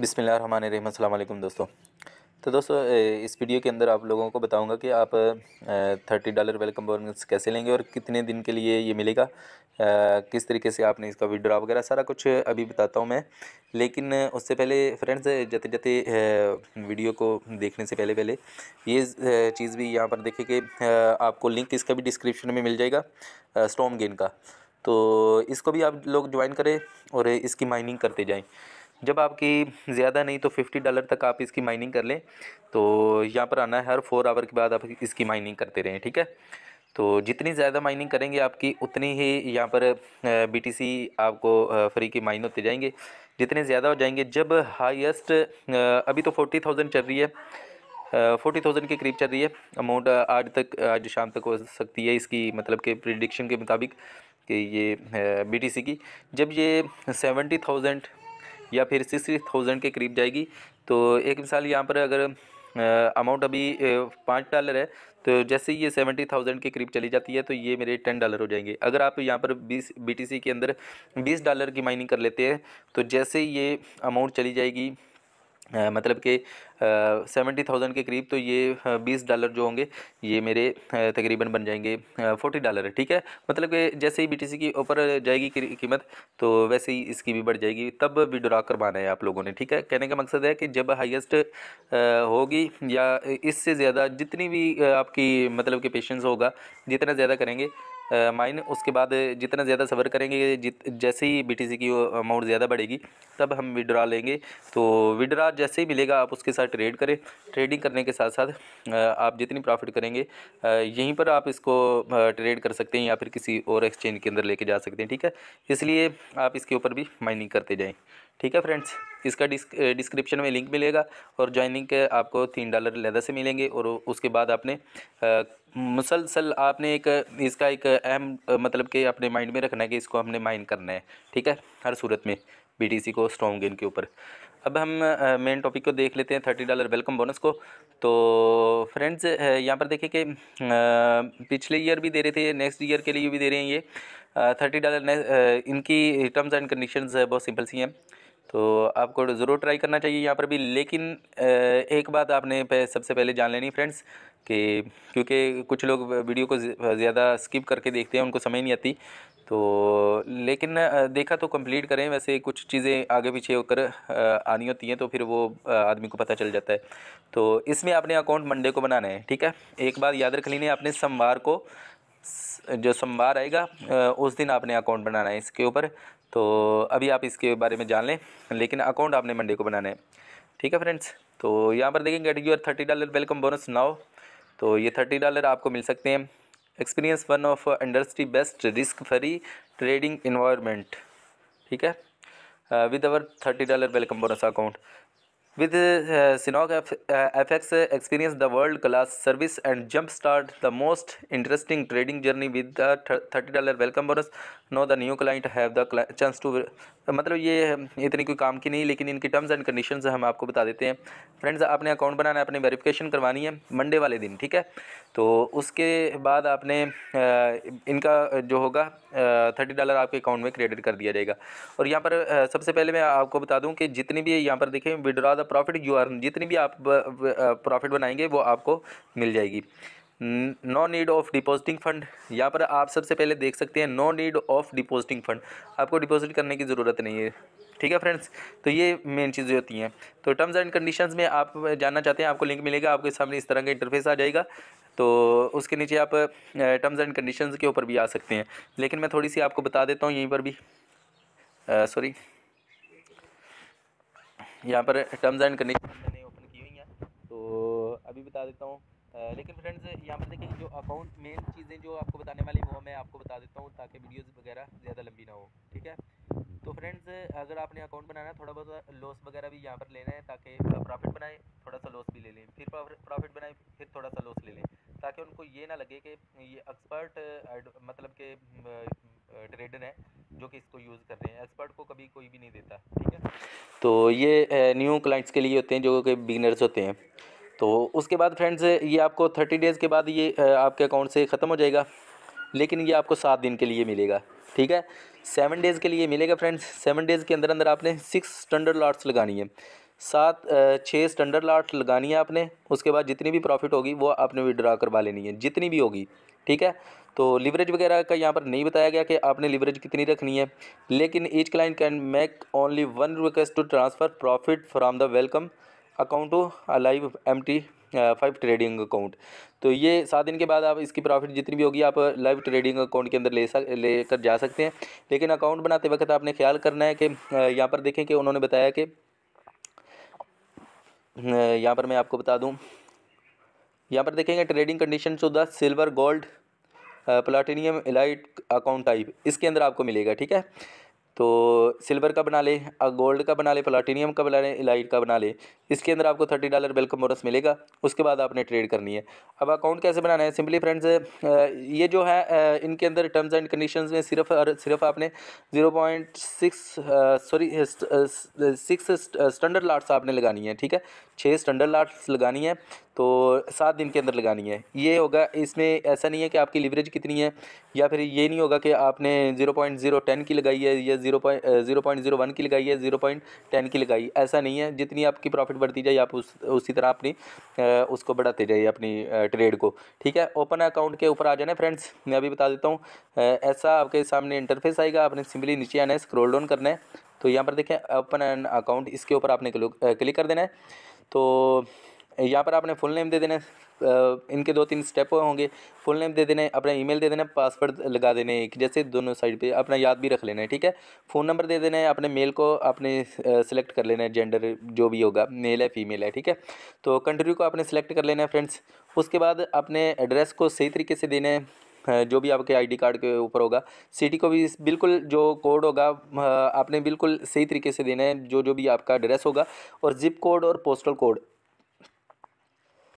बिसमिल्ल run दोस्तों तो दोस्तों इस वीडियो के अंदर आप लोगों को बताऊंगा कि आप थर्टी डॉलर वेलकम बोनस कैसे लेंगे और कितने दिन के लिए ये मिलेगा किस तरीके से आपने इसका विड्रॉ वगैरह सारा कुछ अभी बताता हूँ मैं लेकिन उससे पहले फ्रेंड्स जते जते वीडियो को देखने से पहले पहले ये चीज़ भी यहाँ पर देखें कि आपको लिंक इसका भी डिस्क्रिप्शन में मिल जाएगा स्टोम गेन का तो इसको भी आप लोग ज्वाइन करें और इसकी माइनिंग करते जाएँ जब आपकी ज़्यादा नहीं तो फिफ्टी डॉलर तक आप इसकी माइनिंग कर लें तो यहाँ पर आना है हर फोर आवर के बाद आप इसकी माइनिंग करते रहें ठीक है तो जितनी ज़्यादा माइनिंग करेंगे आपकी उतनी ही यहाँ पर बीटीसी आपको फ्री की माइन होते जाएंगे जितने ज़्यादा हो जाएंगे जब हाईएस्ट अभी तो फोर्टी थाउजेंड चल रही है फोर्टी थाउजेंड के करीब चल रही है अमाउंट आज तक आज शाम तक हो सकती है इसकी मतलब के प्रिडिक्शन के मुताबिक कि ये बी की जब ये सेवेंटी थाउजेंड या फिर सिक्सटी थाउजेंड के करीब जाएगी तो एक मिसाल यहाँ पर अगर अमाउंट अभी पाँच डॉलर है तो जैसे ये सेवेंटी थाउजेंड के करीब चली जाती है तो ये मेरे टेन डॉलर हो जाएंगे अगर आप यहाँ पर बीस बी के अंदर बीस डॉलर की माइनिंग कर लेते हैं तो जैसे ये अमाउंट चली जाएगी मतलब कि सेवेंटी थाउजेंड के करीब तो ये बीस डॉलर जो होंगे ये मेरे तकरीबन बन जाएंगे फोर्टी डॉलर ठीक है मतलब कि जैसे ही बीटीसी की ऊपर जाएगी कीमत तो वैसे ही इसकी भी बढ़ जाएगी तब विड्रा करवाना है आप लोगों ने ठीक है कहने का मकसद है कि जब हाईएस्ट होगी या इससे ज़्यादा जितनी भी आपकी मतलब कि पेशेंस होगा जितना ज़्यादा करेंगे माइन उसके बाद जितना ज़्यादा सफ़र करेंगे जित जैसे ही बीटीसी की अमाउंट ज़्यादा बढ़ेगी तब हम विड्रा लेंगे तो विड्रा जैसे ही मिलेगा आप उसके साथ ट्रेड करें ट्रेडिंग करने के साथ साथ आप जितनी प्रॉफिट करेंगे यहीं पर आप इसको ट्रेड कर सकते हैं या फिर किसी और एक्सचेंज के अंदर लेके जा सकते हैं ठीक है इसलिए आप इसके ऊपर भी माइनिंग करते जाएँ ठीक है फ्रेंड्स इसका डिस्क्रिप्शन में लिंक मिलेगा और ज्वाइनिंग के आपको तीन डॉलर लेदर से मिलेंगे और उसके बाद आपने मुसलसल आपने एक इसका एक अहम मतलब कि अपने माइंड में रखना है कि इसको हमने माइन करना है ठीक है हर सूरत में बीटीसी को स्ट्रॉन्ग गेन के ऊपर अब हम मेन टॉपिक को देख लेते हैं थर्टी डॉलर वेलकम बोनस को तो फ्रेंड्स यहाँ पर देखिए कि पिछले ईयर भी दे रहे थे नेक्स्ट ईयर के लिए भी दे रहे हैं ये थर्टी डॉलर इनकी टर्म्स एंड कंडीशन बहुत सिंपल सी हैं तो आपको ज़रूर ट्राई करना चाहिए यहाँ पर भी लेकिन एक बात आपने सबसे पहले जान लेनी फ्रेंड्स कि क्योंकि कुछ लोग वीडियो को ज़्यादा स्किप करके देखते हैं उनको समझ नहीं आती तो लेकिन देखा तो कंप्लीट करें वैसे कुछ चीज़ें आगे पीछे होकर आनी होती हैं तो फिर वो आदमी को पता चल जाता है तो इसमें आपने अकाउंट मंडे को बनाना है ठीक है एक बात याद रख लेनी आपने सोमवार को जो सोमवार आएगा उस दिन आपने अकाउंट बनाना है इसके ऊपर तो अभी आप इसके बारे में जान लें लेकिन अकाउंट आपने मंडे को बनाना है ठीक है फ्रेंड्स तो यहाँ पर देखेंगे at your thirty dollar welcome bonus now तो ये थर्टी डॉलर आपको मिल सकते हैं experience one of industry best risk free trading environment ठीक है with our thirty dollar welcome bonus account With F X experience the world class service and jump start the most interesting trading journey with the thirty dollar welcome bonus no the new client have the chance to मतलब ये um, इतनी कोई काम की नहीं लेकिन इनकी terms and condition हम आपको बता देते हैं फ्रेंड्स आपने अकाउंट बनाना है अपनी वेरीफिकेशन करवानी है मंडे वाले दिन ठीक है तो उसके बाद आपने uh, इनका uh, जो होगा थर्टी uh, डॉलर आपके अकाउंट में क्रेडिट कर दिया जाएगा और यहाँ पर सबसे पहले मैं आपको बता दूँ कि जितनी भी यहाँ पर देखें withdraw the profit you earn जितनी भी आप प्रॉफिट बनाएंगे वो आपको मिल जाएगी no need of depositing fund यहाँ पर आप सबसे पहले देख सकते हैं no need of depositing fund आपको डिपॉजिट करने की ज़रूरत नहीं है ठीक है फ्रेंड्स तो ये मेन चीज़ें होती हैं तो टर्म्स एंड कंडीशंस में आप जानना चाहते हैं आपको लिंक मिलेगा आपके सामने इस तरह का इंटरफेस आ जाएगा तो उसके नीचे आप टर्म्स एंड कंडीशंस के ऊपर भी आ सकते हैं लेकिन मैं थोड़ी सी आपको बता देता हूँ यहीं पर भी सॉरी यहाँ पर टर्म्स एंड कंडीशन मैंने ओपन की हुई हैं तो अभी बता देता हूँ लेकिन फ्रेंड्स यहाँ पर देखिए जो अकाउंट मेन चीज़ें जो आपको बताने वाली वो मैं आपको बता देता हूँ ताकि वीडियोस वगैरह ज़्यादा लंबी ना हो ठीक है तो फ्रेंड्स अगर आपने अकाउंट बनाना है थोड़ा बहुत लॉस वगैरह भी यहाँ पर लेना है ताकि प्रॉफिट बनाएं थोड़ा सा लॉस भी ले लें फिर प्रॉफिट बनाएं फिर थोड़ा सा लॉस ले लें ताकि उनको ये ना लगे कि ये एक्सपर्ट मतलब के ट्रेडर हैं जो कि इसको यूज़ कर रहे हैं एक्सपर्ट को कभी कोई भी नहीं देता ठीक है तो ये न्यू क्लाइंट्स के लिए होते हैं जो कि बिगनर्स होते हैं तो उसके बाद फ्रेंड्स ये आपको थर्टी डेज़ के बाद ये आपके अकाउंट से ख़त्म हो जाएगा लेकिन ये आपको सात दिन के लिए मिलेगा ठीक है सेवन डेज़ के लिए मिलेगा फ्रेंड्स सेवन डेज़ के अंदर अंदर आपने सिक्स स्टैंडर्ड लाट्स लगानी है सात छः स्टैंडर्ड लाट्स लगानी है आपने उसके बाद जितनी भी प्रॉफिट होगी वो आपने विड्रा करवा लेनी है जितनी भी होगी ठीक है तो लिवरेज वगैरह का यहाँ पर नहीं बताया गया कि आपने लिवरेज कितनी रखनी है लेकिन each client can make only one request to transfer profit from the welcome account to a live M T five trading account तो ये सात दिन के बाद आप इसकी प्रॉफिट जितनी भी होगी आप लाइव ट्रेडिंग अकाउंट के अंदर ले सक कर जा सकते हैं लेकिन अकाउंट बनाते वक्त आपने ख्याल करना है कि uh, यहाँ पर देखें कि उन्होंने बताया कि uh, यहाँ पर मैं आपको बता दूँ यहाँ पर देखेंगे trading condition to the silver gold platinum elite account type इसके अंदर आपको मिलेगा ठीक है तो सिल्वर का बना ले गोल्ड का बना ले प्लाटिनियम का बना ले इलाइट का बना ले इसके अंदर आपको थर्टी डॉलर वेलकम बोनस मिलेगा उसके बाद आपने ट्रेड करनी है अब अकाउंट कैसे बनाना है सिंपली फ्रेंड्स ये जो है इनके अंदर टर्म्स एंड कंडीशंस में सिर्फ और सिर्फ आपने zero point six sorry six standard lots आपने लगानी है ठीक है छः स्टैंडर्ड लाट्स लगानी है तो सात दिन के अंदर लगानी है ये होगा इसमें ऐसा नहीं है कि आपकी लिवरेज कितनी है या फिर ये नहीं होगा कि आपने ज़ीरो पॉइंट ज़ीरो टेन की लगाई है या zero point zero point zero one की लगाई है ज़ीरो पॉइंट टेन की लगाई ऐसा नहीं है जितनी आपकी प्रॉफिट बढ़ती जाए आप उस उसी तरह अपनी उसको बढ़ाते जाइए अपनी ट्रेड को ठीक है ओपन अकाउंट के ऊपर आ जाना फ्रेंड्स मैं अभी बता देता हूँ ऐसा आपके सामने इंटरफेस आएगा आपने सिंपली नीचे आना है स्क्रोल डाउन करना है तो यहाँ पर देखें ओपन एन अकाउंट इसके ऊपर आपने क्लिक कर देना है तो यहाँ पर आपने फुल नेम दे देना इनके दो तीन स्टेप होंगे फुल नेम दे देने अपना ईमेल दे देना पासवर्ड लगा देने एक जैसे दोनों साइड पे अपना याद भी रख लेना है ठीक है फ़ोन नंबर दे देना है अपने मेल को आपने सेलेक्ट कर लेना है जेंडर जो भी होगा मेल है फीमेल है ठीक है तो कंट्री को आपने सेलेक्ट कर लेना है फ्रेंड्स उसके बाद अपने एड्रेस को सही तरीके से देना है जो भी आपके आईडी कार्ड के ऊपर होगा सिटी को भी बिल्कुल जो कोड होगा आपने बिल्कुल सही तरीके से देना है जो जो भी आपका एड्रेस होगा और जिप कोड और पोस्टल कोड